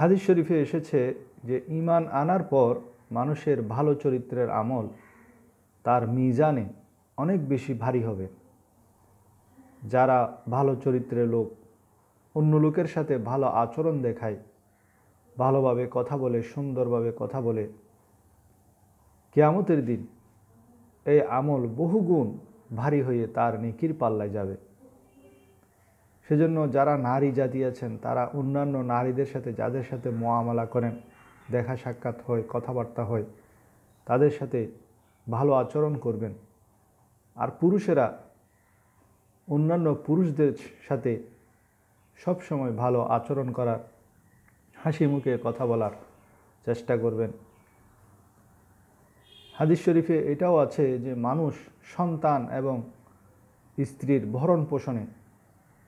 হাদিস শরীফে এসেছে যে ইমান আনার পর মানুষের ভালো চরিত্রের আমল তার মিজানে অনেক বেশি ভারী হবে যারা ভালো চরিত্রের লোক অন্য লোকের সাথে ভালো আচরণ দেখায় ভালোভাবে কথা বলে সুন্দরভাবে কথা বলে কেয়ামতের দিন এই আমল বহুগুণ ভারী হয়ে তার নিকির পাল্লায় যাবে সেজন্য যারা নারী জাতি আছেন তারা অন্যান্য নারীদের সাথে যাদের সাথে মোয়ামলা করেন দেখা সাক্ষাৎ হয় কথাবার্তা হয় তাদের সাথে ভালো আচরণ করবেন আর পুরুষেরা অন্যান্য পুরুষদের সাথে সবসময় ভালো আচরণ করার হাসি মুখে কথা বলার চেষ্টা করবেন হাদিস শরীফে এটাও আছে যে মানুষ সন্তান এবং স্ত্রীর ভরণ পোষণে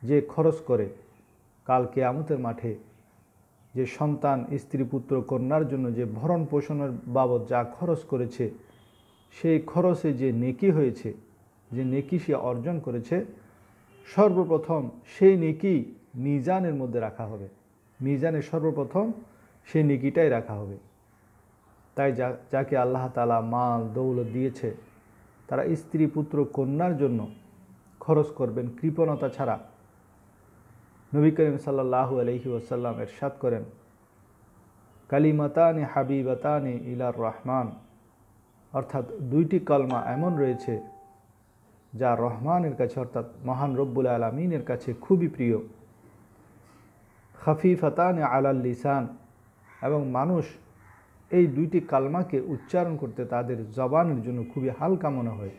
যে খরচ করে কালকে আমতের মাঠে যে সন্তান স্ত্রী পুত্র কন্যার জন্য যে ভরণ পোষণের বাবদ যা খরচ করেছে সেই খরচে যে নেকি হয়েছে যে নেকি সে অর্জন করেছে সর্বপ্রথম সেই নেকি মিজানের মধ্যে রাখা হবে মিজানে সর্বপ্রথম সেই নেকিটাই রাখা হবে তাই যা যাকে আল্লাহ তালা মাল দৌলত দিয়েছে তারা স্ত্রী পুত্র কন্যার জন্য খরচ করবেন কৃপণতা ছাড়া নবী করিম সাল্লাহু আলহি ওসাল্লাম এরশাদ করেন কালিমাতানে হাবিবাতানে ইলার রহমান অর্থাৎ দুইটি কলমা এমন রয়েছে যা রহমানের কাছে অর্থাৎ মহান রব্বুল আলমিনের কাছে খুবই প্রিয় খাফিফাতানে আলাল লিসান এবং মানুষ এই দুইটি কালমাকে উচ্চারণ করতে তাদের জবানের জন্য খুবই হালকা মনে হয়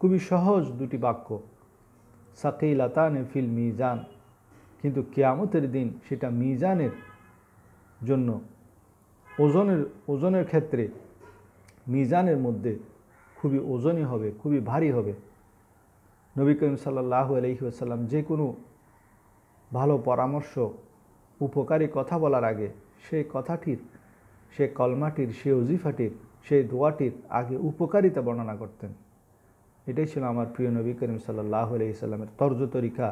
খুবই সহজ দুটি বাক্য সাকিলাতানে ফিল মিজান কিন্তু কেয়ামতের দিন সেটা মিজানের জন্য ওজনের ওজনের ক্ষেত্রে মিজানের মধ্যে খুবই ওজনই হবে খুবই ভারী হবে নবী করিম সাল্লাহ আলহিউসাল্লাম যে কোনো ভালো পরামর্শ উপকারী কথা বলার আগে সেই কথাটির সে কলমাটির সে অজিফাটির সেই দোয়াটির আগে উপকারিতা বর্ণনা করতেন এটাই ছিল আমার প্রিয় নবী করিম সাল্লাহ আলহিসাল্লামের তর্জ তরিকা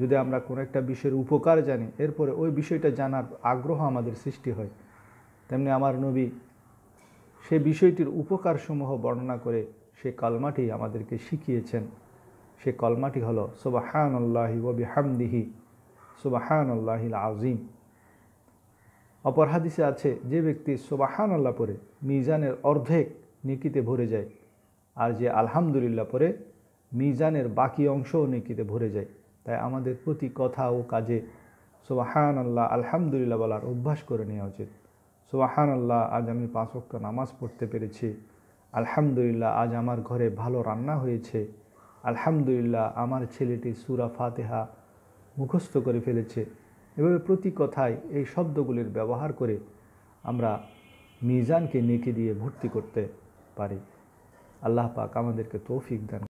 যদি আমরা কোনো একটা বিষয়ের উপকার জানি এরপরে ওই বিষয়টা জানার আগ্রহ আমাদের সৃষ্টি হয় তেমনি আমার নবী সে বিষয়টির উপকারসমূহ বর্ণনা করে সে কলমাটি আমাদেরকে শিখিয়েছেন সে কলমাটি হলো সোবাহান আল্লাহি ওবি হামদিহি হান আল্লাহিল আজিম অপর আছে যে ব্যক্তি সোবাহান আল্লাহ পরে মিজানের অর্ধেক নেকিতে ভরে যায় আর যে আলহামদুলিল্লাহ পরে মিজানের বাকি অংশও নেকিতে ভরে যায় তাই আমাদের প্রতি কথা ও কাজে সোবাহান আল্লাহ আলহামদুলিল্লাহ বলার অভ্যাস করে নেওয়া উচিত সোবাহান আল্লাহ আজ আমি পাঁচ ওয়াক্ত নামাজ পড়তে পেরেছি আলহামদুলিল্লাহ আজ আমার ঘরে ভালো রান্না হয়েছে আলহামদুলিল্লাহ আমার ছেলেটি সুরা ফাতেহা মুখস্থ করে ফেলেছে এভাবে প্রতি কথায় এই শব্দগুলির ব্যবহার করে আমরা মিজানকে নেকে দিয়ে ভর্তি করতে পারি আল্লাহ পাক আমাদেরকে তৌফিক দান